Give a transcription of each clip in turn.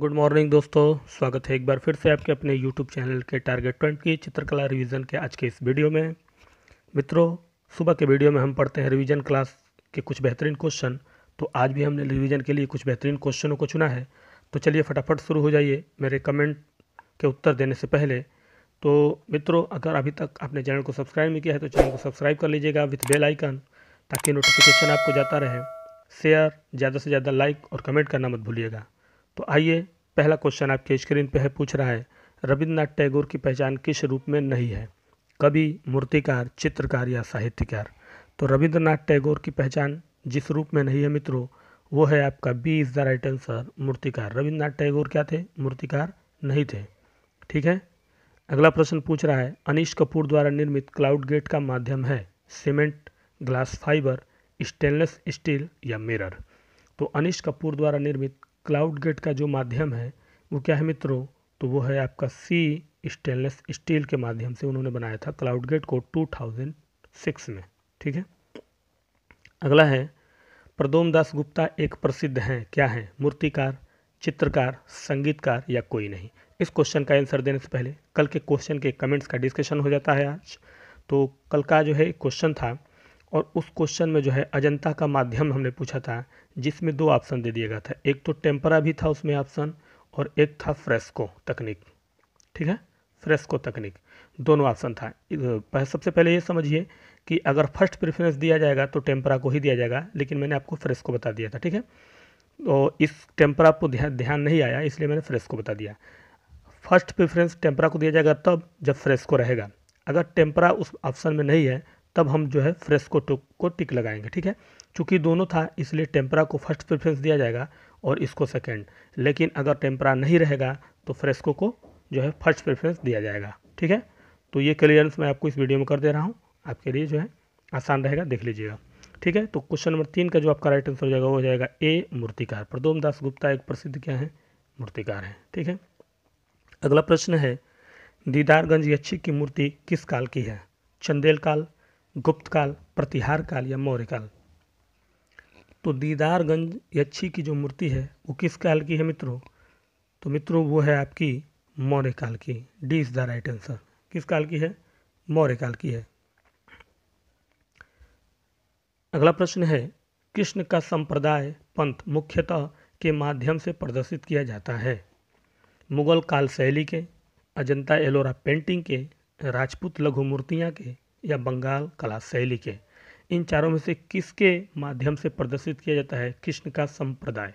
good morning दोस्तों स्वागत है एक बार फिर से आपके अपने यूट्यूब चैनल के टारगेट ट्वेंट की चित्रकला रिवीजन के आज के इस वीडियो में मित्रों सुबह के वीडियो में हम पढ़ते हैं रिवीजन क्लास के कुछ बेहतरीन क्वेश्चन तो आज भी हमने रिवीजन के लिए कुछ बेहतरीन क्वेश्चनों को चुना है तो चलिए फटाफट शुरू हो जाइए मेरे कमेंट के उत्तर देने से पहले तो मित्रों अगर अभी तक आपने चैनल को सब्सक्राइब नहीं किया है तो चैनल को सब्सक्राइब कर लीजिएगा विथ बेल आइकन ताकि नोटिफिकेशन आपको जाता रहे शेयर ज़्यादा से ज़्यादा लाइक और कमेंट करना मत भूलिएगा तो आइए पहला क्वेश्चन आपके स्क्रीन पे है पूछ रहा है रविन्द्रनाथ टैगोर की पहचान किस रूप में नहीं है कवि मूर्तिकार चित्रकार या साहित्यकार तो रविंद्रनाथ टैगोर की पहचान जिस रूप में नहीं है मित्रों वो है आपका B is the right answer मूर्तिकार रविंद्रनाथ टैगोर क्या थे मूर्तिकार नहीं थे ठीक है अगला प्रश्न पूछ रहा है अनिश कपूर द्वारा निर्मित क्लाउड गेट का माध्यम है cement glass fibre stainless steel या मिरर तो अनिश कपूर द्वारा निर्मित क्लाउड गेट का जो माध्यम है वो क्या है मित्रों तो वो है आपका सी स्टेनलेस स्टील के माध्यम से उन्होंने बनाया था क्लाउड गेट को 2006 में ठीक है अगला है प्रदोम दास गुप्ता एक प्रसिद्ध हैं क्या हैं मूर्तिकार चित्रकार संगीतकार या कोई नहीं इस क्वेश्चन का आंसर देने से पहले कल के क्वेश्चन के कमेंट्स का डिस्कशन हो जाता है आज तो कल का जो है क्वेश्चन था और उस क्वेश्चन में जो है अजंता का माध्यम हमने पूछा था जिसमें दो ऑप्शन दे दिया गया था एक तो टेम्परा भी था उसमें ऑप्शन और एक था फ्रेस्को तकनीक ठीक है फ्रेस्को तकनीक दोनों ऑप्शन था सबसे पहले ये समझिए कि अगर फर्स्ट प्रेफरेंस दिया जाएगा तो टेम्परा को ही दिया जाएगा लेकिन मैंने आपको फ्रेस्को बता दिया था ठीक है तो इस टेम्परा पर ध्यान ध्यान नहीं आया इसलिए मैंने फ्रेस्को बता दिया फर्स्ट प्रेफरेंस टेम्परा को दिया जाएगा तब जब फ्रेस्को रहेगा अगर टेम्परा उस ऑप्शन में नहीं है तब हम जो है फ्रेस्को टुक को टिक लगाएंगे ठीक है चूंकि दोनों था इसलिए टेम्परा को फर्स्ट प्रेफरेंस दिया जाएगा और इसको सेकेंड लेकिन अगर टेम्परा नहीं रहेगा तो फ्रेस्को को जो है फर्स्ट प्रेफरेंस दिया जाएगा ठीक है तो ये क्लियरेंस मैं आपको इस वीडियो में कर दे रहा हूँ आपके लिए जो है आसान रहेगा देख लीजिएगा ठीक है तो क्वेश्चन नंबर तीन का जो आपका राइट आंसर हो जाएगा वो हो जाएगा ए मूर्तिकार प्रदोम दास गुप्ता एक प्रसिद्ध क्या है मूर्तिकार हैं ठीक है अगला प्रश्न है दीदारगंज यक्षी की मूर्ति किस काल की है चंदेल काल गुप्त काल प्रतिहार काल या मौर्य काल तो दीदारगंज यक्षी की जो मूर्ति है वो किस काल की है मित्रों तो मित्रों वो है आपकी मौर्य काल की D is the right answer किस काल की है मौर्य काल की है अगला प्रश्न है कृष्ण का संप्रदाय पंथ मुख्यतः के माध्यम से प्रदर्शित किया जाता है मुगल काल शैली के अजंता एलोरा पेंटिंग के राजपूत लघु मूर्तियाँ के या बंगाल कला शैली के इन चारों में से किसके माध्यम से प्रदर्शित किया जाता है कृष्ण का संप्रदाय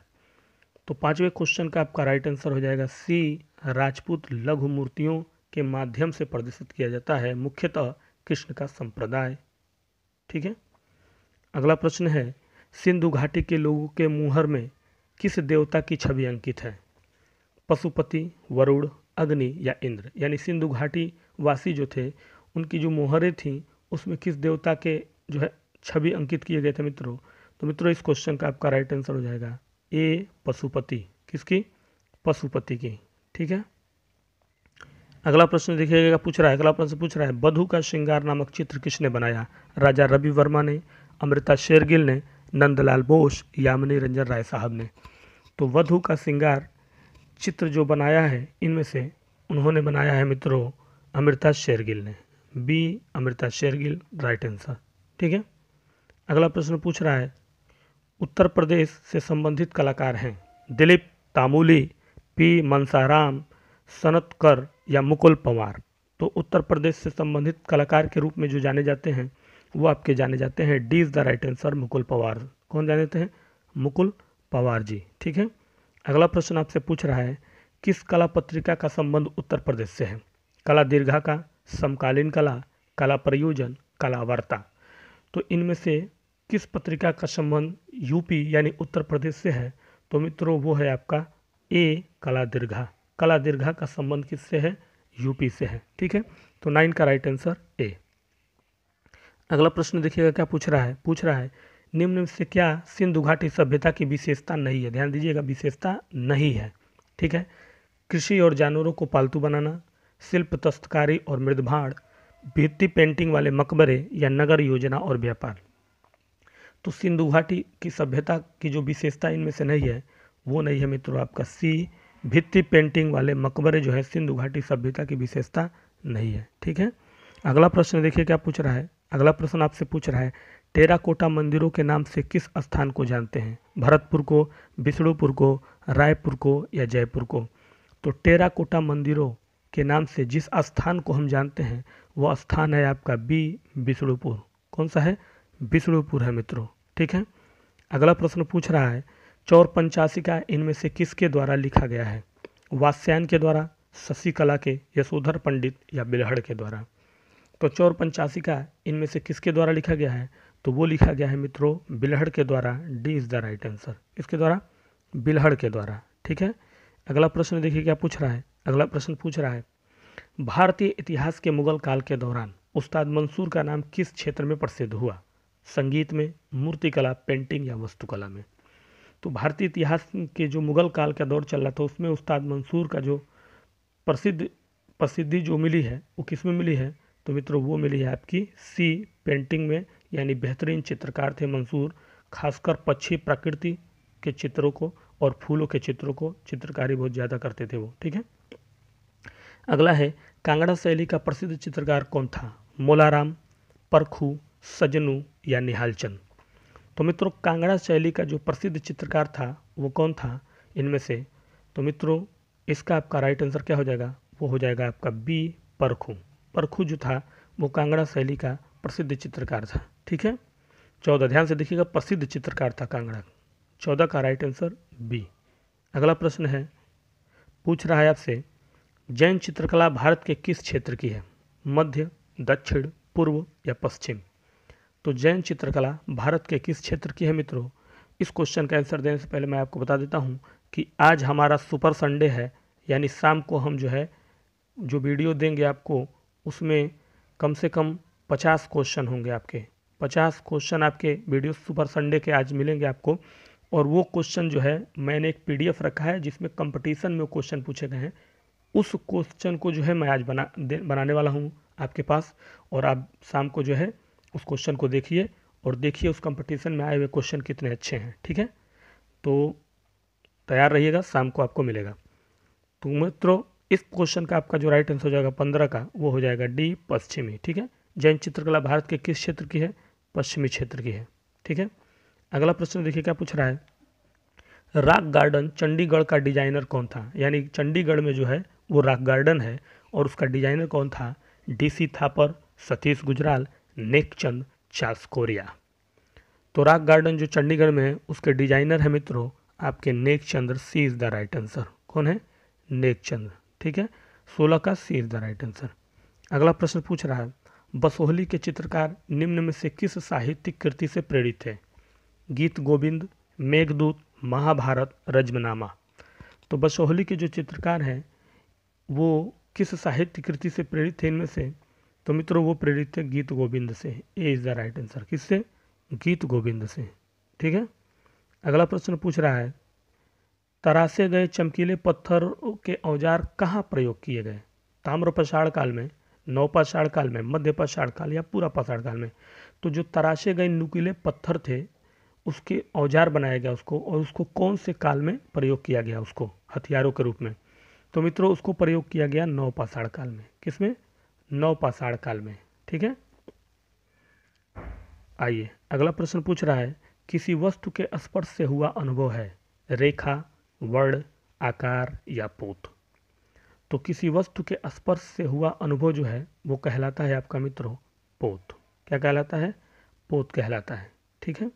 तो पांचवें क्वेश्चन का आपका राइट आंसर हो जाएगा सी राजपूत लघु मूर्तियों के माध्यम से प्रदर्शित किया जाता है मुख्यतः कृष्ण का संप्रदाय ठीक है अगला प्रश्न है सिंधु घाटी के लोगों के मुहर में किस देवता की छवि अंकित है पशुपति वरुण अग्नि या इंद्र यानी सिंधु घाटी वासी जो थे उनकी जो मोहरें थीं उसमें किस देवता के जो है छवि अंकित किए गए थे मित्रों तो मित्रों इस क्वेश्चन का आपका राइट आंसर हो जाएगा ए पशुपति किसकी पशुपति की ठीक है अगला प्रश्न देखिएगा पूछ रहा है अगला प्रश्न पूछ रहा है बधु का श्रृंगार नामक चित्र किसने बनाया राजा रवि वर्मा ने अमृता शेरगिल ने नंदलाल बोस यामिनी रंजन राय साहब ने तो वधु का श्रृंगार चित्र जो बनाया है इनमें से उन्होंने बनाया है मित्रों अमृता शेरगिल ने B Amrita Shergil right answer ठीक है अगला प्रश्न पूछ रहा है उत्तर प्रदेश से संबंधित कलाकार हैं दिलीप तामूली पी मनसाराम सनतकर या मुकुल पवार तो उत्तर प्रदेश से संबंधित कलाकार के रूप में जो जाने जाते हैं वो आपके जाने जाते हैं D is the right answer Mukul Pawar कौन जाने जाते हैं मुकुल पवार जी ठीक है अगला प्रश्न आपसे पूछ रहा है किस कला पत्रिका का संबंध उत्तर प्रदेश से है कला दीर्घा का समकालीन कला कला प्रयोजन कला वार्ता तो इनमें से किस पत्रिका का संबंध यूपी यानी उत्तर प्रदेश से है तो मित्रों वो है आपका ए कला दीर्घा कला दीर्घा का संबंध किससे है यूपी से है ठीक है तो नाइन का राइट आंसर ए अगला प्रश्न देखिएगा क्या पूछ रहा है पूछ रहा है निम्न से क्या सिंधु घाटी सभ्यता की विशेषता नहीं है ध्यान दीजिएगा विशेषता नहीं है ठीक है कृषि और जानवरों को पालतू बनाना शिल्प दस्तकारी और मृदभाड़ भित्ति पेंटिंग वाले मकबरे या नगर योजना और व्यापार तो सिंधु घाटी की सभ्यता की जो विशेषता इनमें से नहीं है वो नहीं है मित्रों आपका सी भित्ति पेंटिंग वाले मकबरे जो है सिंधु घाटी सभ्यता की विशेषता नहीं है ठीक है अगला प्रश्न देखिए क्या पूछ रहा है अगला प्रश्न आपसे पूछ रहा है टेराकोटा मंदिरों के नाम से किस स्थान को जानते हैं भरतपुर को विष्णुपुर को रायपुर को या जयपुर को तो टेराकोटा मंदिरों के नाम से जिस स्थान को हम जानते हैं वह स्थान है आपका बी बिष्णुपुर कौन सा है बिष्णुपुर है मित्रों ठीक है अगला प्रश्न पूछ रहा है चौर पंचासिका इनमें से किसके द्वारा लिखा गया है वास्यायन के द्वारा शशिकला के यशोधर पंडित या बिलहड़ के द्वारा तो चौर पंचासिका इनमें से किसके द्वारा लिखा गया है तो वो लिखा गया है मित्रों बिलहड़ के द्वारा D is the right answer इसके द्वारा बिलहड़ के द्वारा ठीक है अगला प्रश्न देखिए क्या पूछ रहा है अगला प्रश्न पूछ रहा है भारतीय इतिहास के मुगल काल के दौरान उस्ताद मंसूर का नाम किस क्षेत्र में प्रसिद्ध हुआ संगीत में मूर्तिकला पेंटिंग या वस्तुकला में तो भारतीय इतिहास के जो मुगल काल का दौर चल रहा था उसमें उस्ताद मंसूर का जो प्रसिद्ध प्रसिद्धि जो मिली है वो किस में मिली है तो मित्रों वो मिली है आपकी सी पेंटिंग में यानी बेहतरीन चित्रकार थे मंसूर खासकर पक्षी प्रकृति के चित्रों को और फूलों के चित्रों को चित्रकारी बहुत ज़्यादा करते थे वो ठीक है अगला है कांगड़ा शैली का प्रसिद्ध चित्रकार कौन था मोलाराम परखू सजनू या निहालचंद तो मित्रों कांगड़ा शैली का जो प्रसिद्ध चित्रकार था वो कौन था इनमें से तो मित्रों इसका आपका राइट आंसर क्या हो जाएगा वो हो जाएगा आपका बी परखू परखू जो था वो कांगड़ा शैली का प्रसिद्ध चित्रकार था ठीक है चौदह ध्यान से देखिएगा प्रसिद्ध चित्रकार था कांगड़ा चौदह का राइट आंसर बी अगला प्रश्न है पूछ रहा है आपसे जैन चित्रकला भारत के किस क्षेत्र की है मध्य दक्षिण पूर्व या पश्चिम तो जैन चित्रकला भारत के किस क्षेत्र की है मित्रों इस क्वेश्चन का आंसर देने से पहले मैं आपको बता देता हूँ कि आज हमारा सुपर संडे है यानी शाम को हम जो है जो वीडियो देंगे आपको उसमें कम से कम पचास क्वेश्चन होंगे आपके पचास क्वेश्चन आपके वीडियो सुपर संडे के आज मिलेंगे आपको और वो क्वेश्चन जो है मैंने एक पीडीएफ रखा है जिसमें कंपटीशन में क्वेश्चन पूछे गए हैं उस क्वेश्चन को जो है मैं आज बना दे बनाने वाला हूँ आपके पास और आप शाम को जो है उस क्वेश्चन को देखिए और देखिए उस कंपटीशन में आए हुए क्वेश्चन कितने अच्छे हैं ठीक है तो तैयार रहिएगा शाम को आपको मिलेगा तो मित्रों इस क्वेश्चन का आपका जो राइट आंसर हो जाएगा पंद्रह का वो हो जाएगा डी पश्चिमी ठीक है जैन चित्रकला भारत के किस क्षेत्र की है पश्चिमी क्षेत्र की है ठीक है अगला प्रश्न देखिए क्या पूछ रहा है राग गार्डन चंडीगढ़ का डिजाइनर कौन था यानी चंडीगढ़ में जो है वो रॉक गार्डन है और उसका डिजाइनर कौन था डीसी थापर सतीश गुजराल नेकचंद चास्कोरिया तो रॉक गार्डन जो चंडीगढ़ में है उसके डिजाइनर है मित्रों आपके Nek Chandra C is the right answer कौन है नेक चंद्र ठीक है सोलह का C is the right answer अगला प्रश्न पूछ रहा है बसोहली के चित्रकार निम्न में से किस साहित्यिक कृति से प्रेरित थे गीत गोविंद मेघदूत महाभारत रजमनामा तो बसोहली के जो चित्रकार हैं वो किस साहित्य कृति से प्रेरित थे इनमें से तो मित्रों वो प्रेरित थे गीत गोविंद से A is the right answer किससे गीत गोविंद से ठीक है अगला प्रश्न पूछ रहा है तरासे गए चमकीले पत्थर के औजार कहाँ प्रयोग किए गए पषाण काल में नवपाषाण काल में मध्य पाषाण काल या पूरा पाषाण काल में तो जो तराशे गए नुकीले पत्थर थे उसके औजार बनाया गया उसको और उसको कौन से काल में प्रयोग किया गया उसको हथियारों के रूप में तो मित्रों उसको प्रयोग किया गया नौ पाषाण काल में किसमें नौ पाषाण काल में ठीक है आइए अगला प्रश्न पूछ रहा है किसी वस्तु के स्पर्श से हुआ अनुभव है रेखा वर्ण आकार या पोत तो किसी वस्तु के स्पर्श से हुआ अनुभव जो है वो कहलाता है आपका मित्रों पोत क्या कहलाता है पोत कहलाता है ठीक है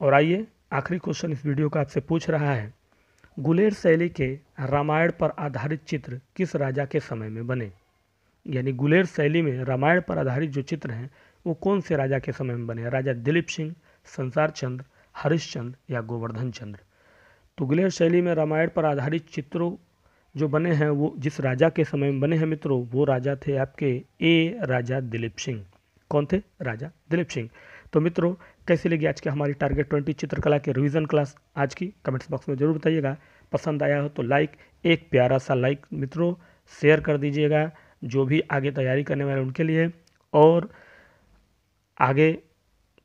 और आइए आखिरी क्वेश्चन इस वीडियो का आपसे पूछ रहा है गुलेर शैली के रामायण पर आधारित चित्र किस राजा के समय में बने यानी गुलेर शैली में रामायण पर आधारित जो चित्र हैं वो कौन से राजा के समय में बने राजा दिलीप सिंह संसार चंद्र हरिश्चंद्र या गोवर्धन चंद्र तो गुलेर शैली में रामायण पर आधारित चित्रों जो बने हैं वो जिस राजा के समय में बने हैं मित्रों वो राजा थे आपके ए राजा दिलीप सिंह कौन थे राजा दिलीप सिंह तो मित्रों कैसे लगी आज के हमारी टारगेट ट्वेंटी चित्रकला के रिवीजन क्लास आज की कमेंट्स बॉक्स में ज़रूर बताइएगा पसंद आया हो तो लाइक एक प्यारा सा लाइक मित्रों शेयर कर दीजिएगा जो भी आगे तैयारी करने वाले उनके लिए और आगे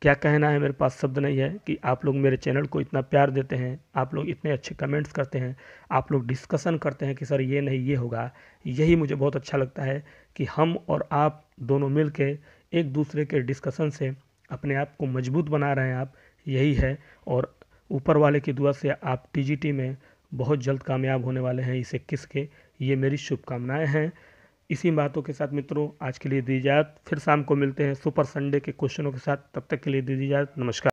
क्या कहना है मेरे पास शब्द नहीं है कि आप लोग मेरे चैनल को इतना प्यार देते हैं आप लोग इतने अच्छे कमेंट्स करते हैं आप लोग डिस्कशन करते हैं कि सर ये नहीं ये होगा यही मुझे बहुत अच्छा लगता है कि हम और आप दोनों मिल के एक दूसरे के डिस्कशन से अपने आप को मजबूत बना रहे हैं आप यही है और ऊपर वाले की दुआ से आप टी में बहुत जल्द कामयाब होने वाले हैं इसे किसके के ये मेरी शुभकामनाएँ हैं इसी बातों के साथ मित्रों आज के लिए दी इजाज़त फिर शाम को मिलते हैं सुपर संडे के क्वेश्चनों के साथ तब तक के लिए दी इजाज़त नमस्कार